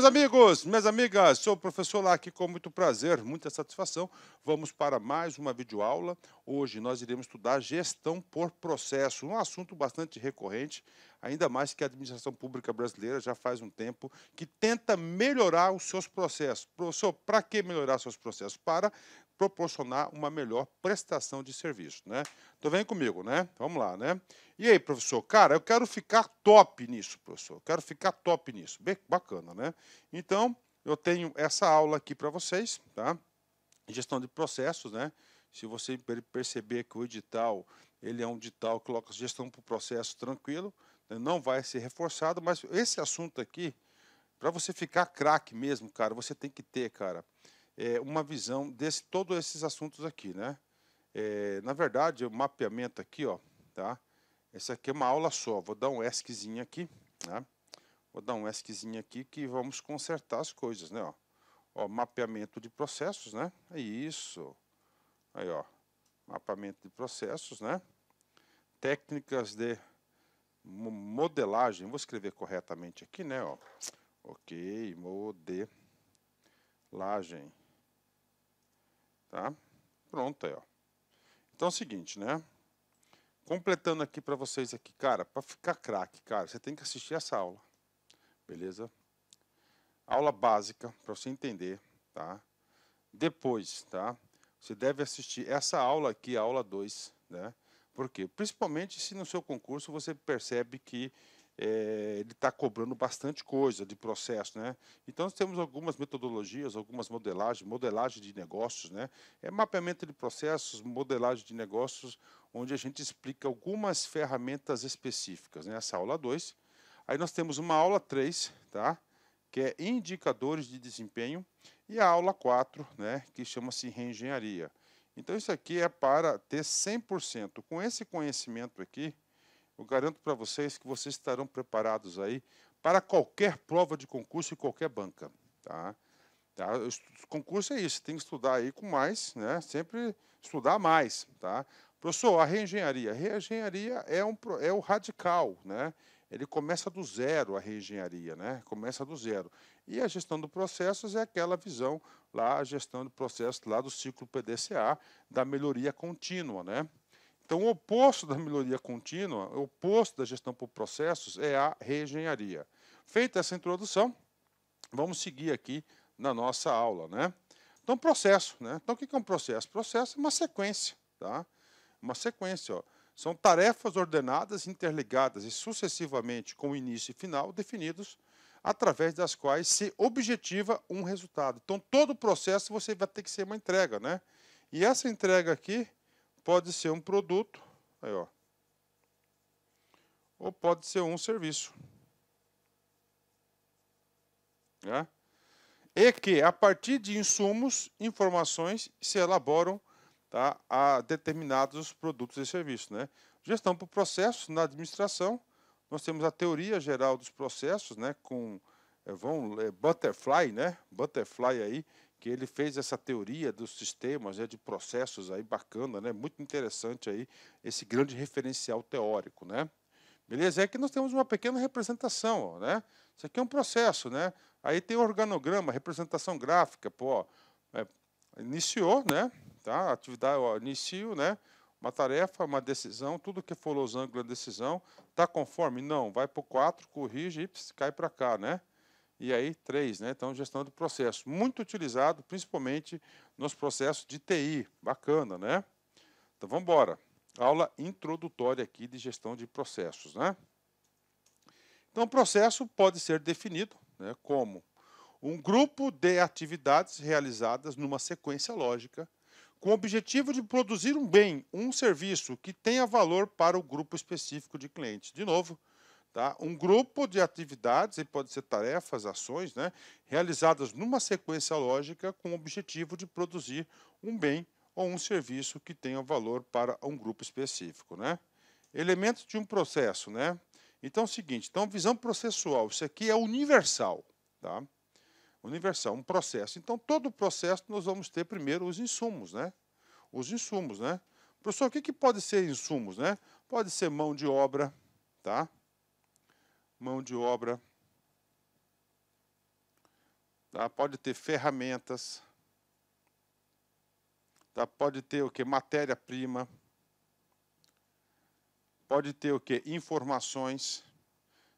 Meus amigos, minhas amigas, sou o professor aqui com muito prazer, muita satisfação. Vamos para mais uma videoaula. Hoje nós iremos estudar gestão por processo, um assunto bastante recorrente, ainda mais que a administração pública brasileira já faz um tempo que tenta melhorar os seus processos. Professor, para que melhorar seus processos? Para proporcionar uma melhor prestação de serviço, né? Então vem comigo, né? Vamos lá, né? E aí, professor, cara, eu quero ficar top nisso, professor. Eu quero ficar top nisso. Bem bacana, né? Então, eu tenho essa aula aqui para vocês, tá? Gestão de processos, né? Se você perceber que o edital, ele é um edital que coloca gestão para o processo tranquilo, né? não vai ser reforçado, mas esse assunto aqui, para você ficar craque mesmo, cara, você tem que ter, cara, é, uma visão desse todos esses assuntos aqui, né? É, na verdade, o mapeamento aqui, ó, tá? Essa aqui é uma aula só. Vou dar um esquizinho aqui, né? Vou dar um esquizinho aqui que vamos consertar as coisas, né? Ó, ó mapeamento de processos, né? É isso. Aí, ó, mapeamento de processos, né? Técnicas de modelagem. Vou escrever corretamente aqui, né? Ó, ok, modelagem Tá? Pronto aí, ó. Então é o seguinte, né? Completando aqui para vocês aqui, cara, para ficar craque, cara, você tem que assistir essa aula. Beleza? Aula básica para você entender, tá? Depois, tá? Você deve assistir essa aula aqui, a aula 2, né? porque Principalmente se no seu concurso você percebe que é, ele está cobrando bastante coisa de processo, né? Então nós temos algumas metodologias, algumas modelagens, modelagem de negócios, né? É mapeamento de processos, modelagem de negócios, onde a gente explica algumas ferramentas específicas, né? Essa aula 2. Aí nós temos uma aula 3, tá? Que é indicadores de desempenho e a aula 4, né, que chama-se reengenharia. Então isso aqui é para ter 100% com esse conhecimento aqui, eu garanto para vocês que vocês estarão preparados aí para qualquer prova de concurso e qualquer banca. Tá? Tá? O concurso é isso, tem que estudar aí com mais, né? sempre estudar mais. Tá? Professor, a reengenharia. A reengenharia é, um, é o radical, né? ele começa do zero a reengenharia, né? Começa do zero. E a gestão de processos é aquela visão lá, a gestão de processos lá do ciclo PDCA, da melhoria contínua, né? Então, o oposto da melhoria contínua, o oposto da gestão por processos, é a reengenharia. Feita essa introdução, vamos seguir aqui na nossa aula. Né? Então, processo. Né? Então, o que é um processo? Processo é uma sequência. Tá? Uma sequência. Ó. São tarefas ordenadas, interligadas e sucessivamente com início e final definidos, através das quais se objetiva um resultado. Então, todo processo você vai ter que ser uma entrega. Né? E essa entrega aqui pode ser um produto, aí, ó, ou pode ser um serviço. Né? E que, a partir de insumos, informações, se elaboram tá, a determinados produtos e serviços. Né? Gestão por processos na administração, nós temos a teoria geral dos processos, né, com é, vão, é, Butterfly, né, Butterfly aí, que ele fez essa teoria dos sistemas, né, de processos aí bacana, né? Muito interessante aí esse grande referencial teórico, né? Beleza? É que nós temos uma pequena representação, né? Isso aqui é um processo, né? Aí tem o organograma, representação gráfica, pô, é, iniciou, né? Tá? Atividade, ó, inicio, né? Uma tarefa, uma decisão, tudo que for losango da é decisão, tá conforme? Não, vai para o 4, corrige, e cai para cá, né? e aí três, né? Então, gestão do processo. Muito utilizado, principalmente nos processos de TI. Bacana, né? Então, vamos embora. Aula introdutória aqui de gestão de processos, né? Então, o processo pode ser definido né, como um grupo de atividades realizadas numa sequência lógica com o objetivo de produzir um bem, um serviço que tenha valor para o grupo específico de clientes. De novo, Tá? Um grupo de atividades, e pode ser tarefas, ações, né? realizadas numa sequência lógica com o objetivo de produzir um bem ou um serviço que tenha valor para um grupo específico. Né? Elementos de um processo. Né? Então, é o seguinte, então, visão processual, isso aqui é universal. Tá? Universal, um processo. Então, todo o processo nós vamos ter primeiro os insumos. Né? Os insumos, né? Professor, o que, que pode ser insumos? Né? Pode ser mão de obra, tá? mão de obra, tá? pode ter ferramentas, tá? pode ter o que? Matéria-prima, pode ter o que? Informações.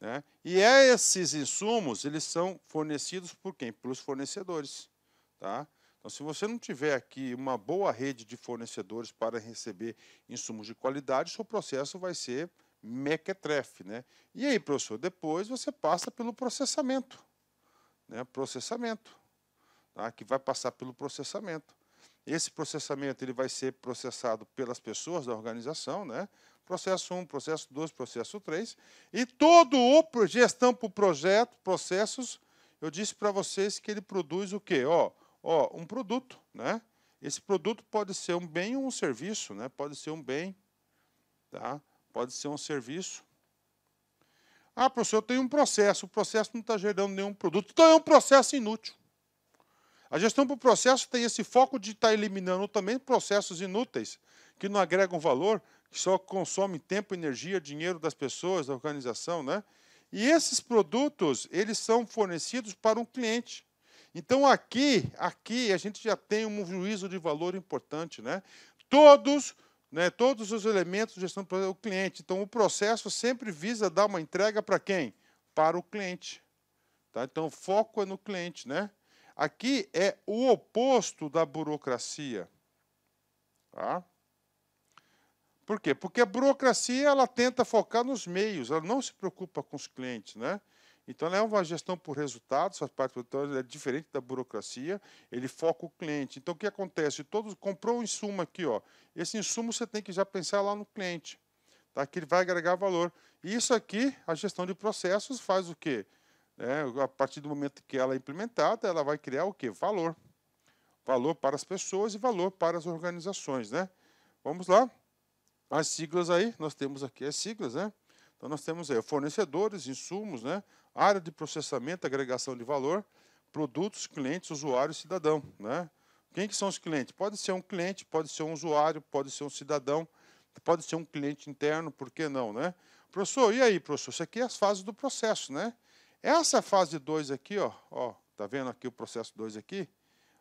Né? E esses insumos, eles são fornecidos por quem? Pelos fornecedores. Tá? Então, se você não tiver aqui uma boa rede de fornecedores para receber insumos de qualidade, seu processo vai ser mequetrefe. Né? E aí, professor, depois você passa pelo processamento. Né? Processamento. Tá? Que vai passar pelo processamento. Esse processamento ele vai ser processado pelas pessoas da organização, né? processo 1, processo 2, processo 3, e todo o gestão por projeto, processos, eu disse para vocês que ele produz o quê? Ó, ó, um produto, né? Esse produto pode ser um bem ou um serviço, né? Pode ser um bem, tá? Pode ser um serviço. Ah, professor, eu tenho um processo. O processo não está gerando nenhum produto. Então é um processo inútil. A gestão por processo tem esse foco de estar tá eliminando também processos inúteis, que não agregam valor, que só consomem tempo, energia, dinheiro das pessoas, da organização. Né? E esses produtos, eles são fornecidos para um cliente. Então aqui, aqui a gente já tem um juízo de valor importante, né? Todos né? Todos os elementos de gestão para o cliente. Então, o processo sempre visa dar uma entrega para quem? Para o cliente. Tá? Então, o foco é no cliente. Né? Aqui é o oposto da burocracia. Tá? Por quê? Porque a burocracia ela tenta focar nos meios, ela não se preocupa com os clientes, né? Então ela é uma gestão por resultados, faz parte então, é diferente da burocracia, ele foca o cliente. Então o que acontece? Todos comprou um insumo aqui, ó. Esse insumo você tem que já pensar lá no cliente, tá? Que ele vai agregar valor. E isso aqui, a gestão de processos faz o quê? É, a partir do momento que ela é implementada, ela vai criar o quê? Valor. Valor para as pessoas e valor para as organizações, né? Vamos lá. As siglas aí, nós temos aqui as siglas, né? Então nós temos aí fornecedores, insumos, né? área de processamento, agregação de valor, produtos, clientes, usuário, cidadão. Né? Quem que são os clientes? Pode ser um cliente, pode ser um usuário, pode ser um cidadão, pode ser um cliente interno, por que não? Né? Professor, e aí, professor? Isso aqui é as fases do processo, né? Essa fase 2 aqui, ó, ó, tá vendo aqui o processo 2 aqui?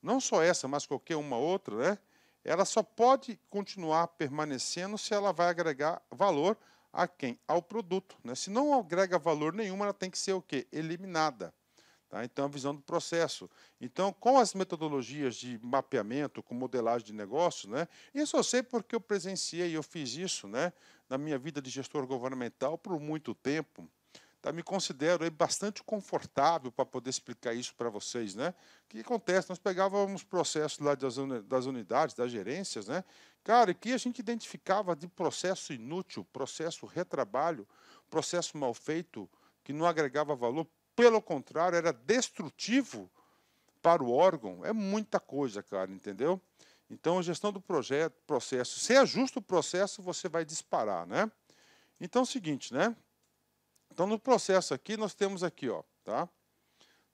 Não só essa, mas qualquer uma outra, né? ela só pode continuar permanecendo se ela vai agregar valor a quem? Ao produto. Né? Se não agrega valor nenhum, ela tem que ser o quê? Eliminada. Tá? Então, a visão do processo. Então, com as metodologias de mapeamento, com modelagem de negócio, né? isso eu sei porque eu presenciei, eu fiz isso né? na minha vida de gestor governamental por muito tempo. Tá, me considero bastante confortável para poder explicar isso para vocês. Né? O que acontece? Nós pegávamos processos lá das, das unidades, das gerências, né? cara, que a gente identificava de processo inútil, processo retrabalho, processo mal feito, que não agregava valor, pelo contrário, era destrutivo para o órgão. É muita coisa, cara, entendeu? Então, a gestão do projeto, processo, se ajusta é o processo, você vai disparar, né? Então, é o seguinte, né? Então, no processo aqui, nós temos aqui, ó, tá?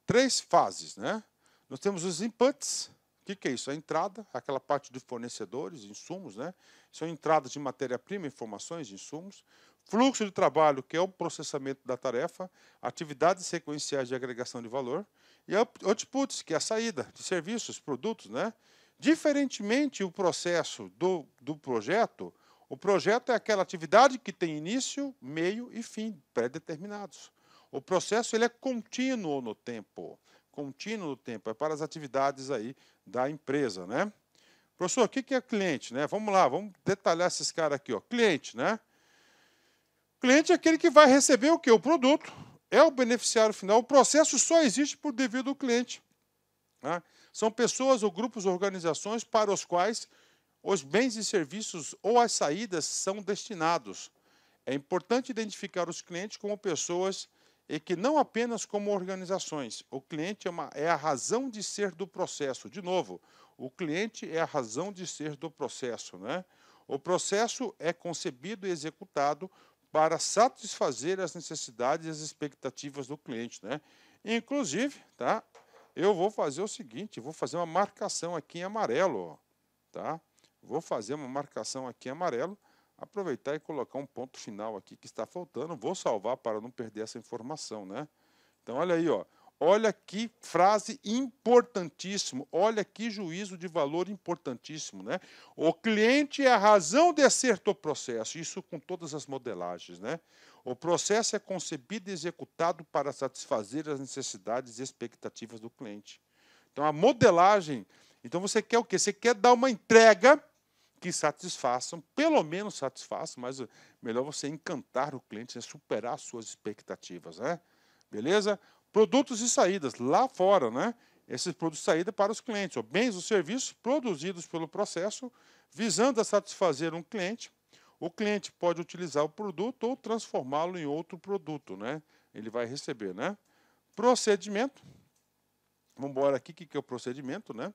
Três fases, né? Nós temos os inputs. O que, que é isso? A entrada, aquela parte de fornecedores, insumos, né? São entradas de matéria-prima, informações, insumos. Fluxo de trabalho, que é o processamento da tarefa, atividades sequenciais de agregação de valor, e outputs, que é a saída de serviços, produtos. Né? Diferentemente, o processo do, do projeto, o projeto é aquela atividade que tem início, meio e fim pré-determinados. O processo ele é contínuo no tempo, contínuo no tempo é para as atividades aí da empresa, né? Professor, o que é cliente, né? Vamos lá, vamos detalhar esses caras aqui, ó. Cliente, né? Cliente é aquele que vai receber o que o produto, é o beneficiário final. O processo só existe por devido ao cliente. Né? São pessoas ou grupos, organizações para os quais os bens e serviços ou as saídas são destinados. É importante identificar os clientes como pessoas e que não apenas como organizações. O cliente é, uma, é a razão de ser do processo. De novo, o cliente é a razão de ser do processo. Né? O processo é concebido e executado para satisfazer as necessidades e as expectativas do cliente. Né? Inclusive, tá? eu vou fazer o seguinte, vou fazer uma marcação aqui em amarelo. Ó, tá? Vou fazer uma marcação aqui amarelo, aproveitar e colocar um ponto final aqui que está faltando. Vou salvar para não perder essa informação, né? Então, olha aí, ó. Olha que frase importantíssimo, olha que juízo de valor importantíssimo, né? O cliente é a razão de acerto o processo, isso com todas as modelagens, né? O processo é concebido e executado para satisfazer as necessidades e expectativas do cliente. Então a modelagem, então você quer o quê? Você quer dar uma entrega que satisfaçam, pelo menos satisfaçam, mas melhor é você encantar o cliente, né? superar suas expectativas, né? Beleza? Produtos e saídas lá fora, né? Esses produtos de saída é para os clientes, ou bens ou serviços produzidos pelo processo, visando a satisfazer um cliente. O cliente pode utilizar o produto ou transformá-lo em outro produto, né? Ele vai receber, né? Procedimento. Vamos embora aqui, o que, que é o procedimento, né?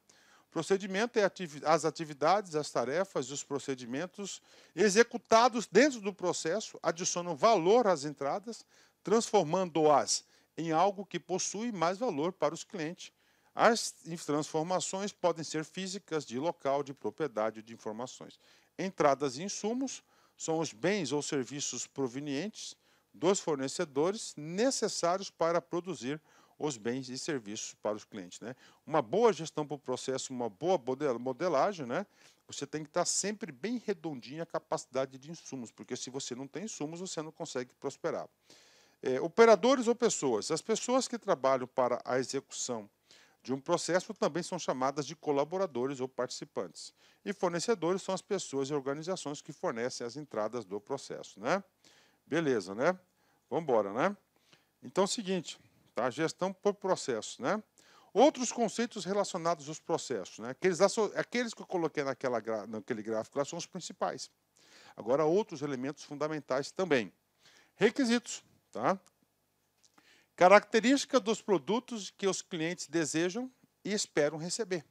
Procedimento é ativi as atividades, as tarefas e os procedimentos executados dentro do processo adicionam valor às entradas, transformando-as em algo que possui mais valor para os clientes. As transformações podem ser físicas, de local, de propriedade, de informações. Entradas e insumos são os bens ou serviços provenientes dos fornecedores necessários para produzir os bens e serviços para os clientes. Né? Uma boa gestão para o processo, uma boa modelagem, né? você tem que estar sempre bem redondinho a capacidade de insumos, porque se você não tem insumos, você não consegue prosperar. É, operadores ou pessoas. As pessoas que trabalham para a execução de um processo também são chamadas de colaboradores ou participantes. E fornecedores são as pessoas e organizações que fornecem as entradas do processo, né? Beleza, né? Vamos embora, né? Então, é o seguinte, Tá? Gestão por processo. Né? Outros conceitos relacionados aos processos. Né? Aqueles, aqueles que eu coloquei naquela, naquele gráfico lá são os principais. Agora, outros elementos fundamentais também. Requisitos. Tá? Característica dos produtos que os clientes desejam e esperam receber.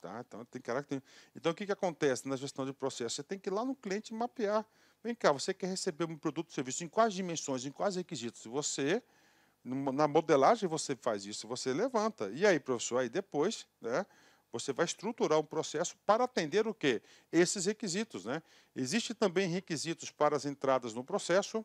Tá? Então, tem característica. Então, o que, que acontece na gestão de processo? Você tem que ir lá no cliente mapear. Vem cá, você quer receber um produto ou serviço em quais dimensões, em quais requisitos você na modelagem você faz isso, você levanta. E aí, professor, aí depois, né, você vai estruturar um processo para atender o quê? Esses requisitos, né? Existem também requisitos para as entradas no processo,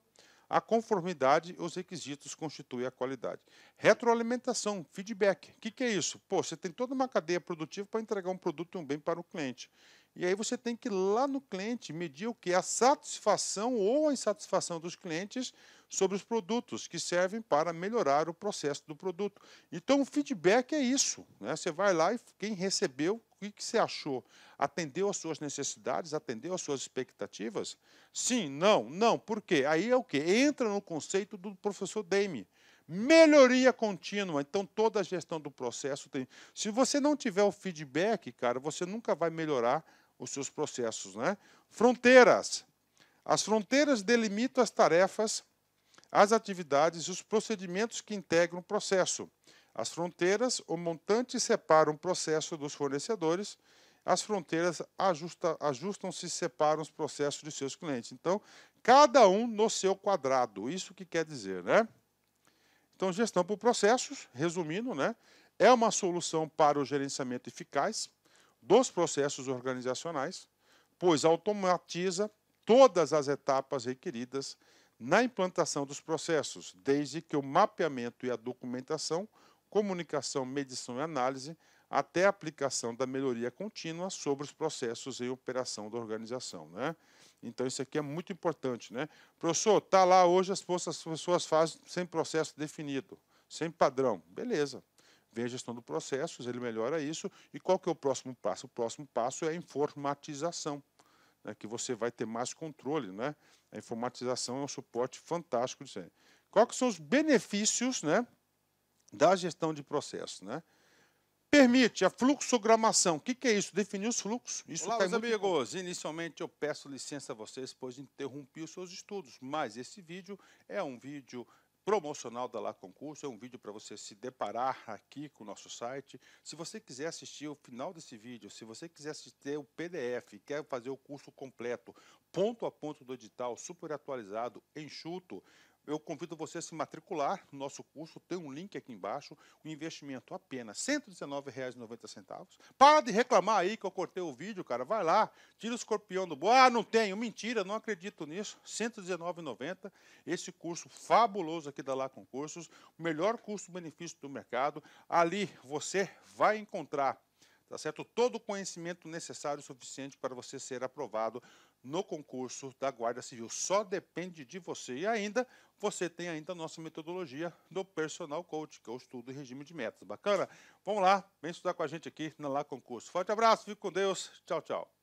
a conformidade os requisitos constituem a qualidade. Retroalimentação, feedback. O que, que, é isso? Pô, você tem toda uma cadeia produtiva para entregar um produto e um bem para o cliente. E aí você tem que ir lá no cliente medir o que? A satisfação ou a insatisfação dos clientes sobre os produtos que servem para melhorar o processo do produto. Então, o feedback é isso. Né? Você vai lá e quem recebeu, o que você achou? Atendeu às suas necessidades? Atendeu às suas expectativas? Sim, não, não. Por quê? Aí é o quê? Entra no conceito do professor Dame. Melhoria contínua. Então, toda a gestão do processo tem. Se você não tiver o feedback, cara, você nunca vai melhorar os seus processos. Né? Fronteiras. As fronteiras delimitam as tarefas as atividades e os procedimentos que integram o processo, as fronteiras ou montante separam o processo dos fornecedores, as fronteiras ajusta, ajustam-se e separam os processos de seus clientes. Então, cada um no seu quadrado, isso que quer dizer, né? Então, gestão por processos, resumindo, né? É uma solução para o gerenciamento eficaz dos processos organizacionais, pois automatiza todas as etapas requeridas na implantação dos processos, desde que o mapeamento e a documentação, comunicação, medição e análise, até a aplicação da melhoria contínua sobre os processos em operação da organização. Né? Então, isso aqui é muito importante. Né? Professor, está lá hoje, as pessoas fazem sem processo definido, sem padrão. Beleza, vem a gestão dos processos, ele melhora isso. E qual que é o próximo passo? O próximo passo é a informatização né, que você vai ter mais controle. Né? A informatização é um suporte fantástico disso aí. Quais são os benefícios né, da gestão de processo? Né? Permite a fluxogramação. O que, é isso? Definir os fluxos. Isso Olá, meus amigos. Inicialmente, eu peço licença a vocês, pois interrompi os seus estudos, mas esse vídeo é um vídeo promocional da Lá Concurso. É um vídeo para você se deparar aqui com o nosso site. Se você quiser assistir o final desse vídeo, se você quiser assistir o PDF, quer fazer o curso completo, ponto a ponto do edital, super atualizado, enxuto, eu convido você a se matricular no nosso curso, tem um link aqui embaixo, o um investimento apenas R$ 119,90. Para de reclamar aí que eu cortei o vídeo, cara, vai lá, tira o escorpião do bolo. Ah, não tenho, mentira, não acredito nisso. R$ 119,90, esse curso fabuloso aqui da Lá Concursos, o melhor custo-benefício do mercado. Ali você vai encontrar, tá certo? Todo o conhecimento necessário e suficiente para você ser aprovado no concurso da Guarda Civil. Só depende de você. E ainda, você tem ainda a nossa metodologia do Personal Coach, que é o estudo e regime de metas. Bacana? Vamos lá, vem estudar com a gente aqui na Lá Concurso. Forte abraço, fique com Deus. Tchau, tchau.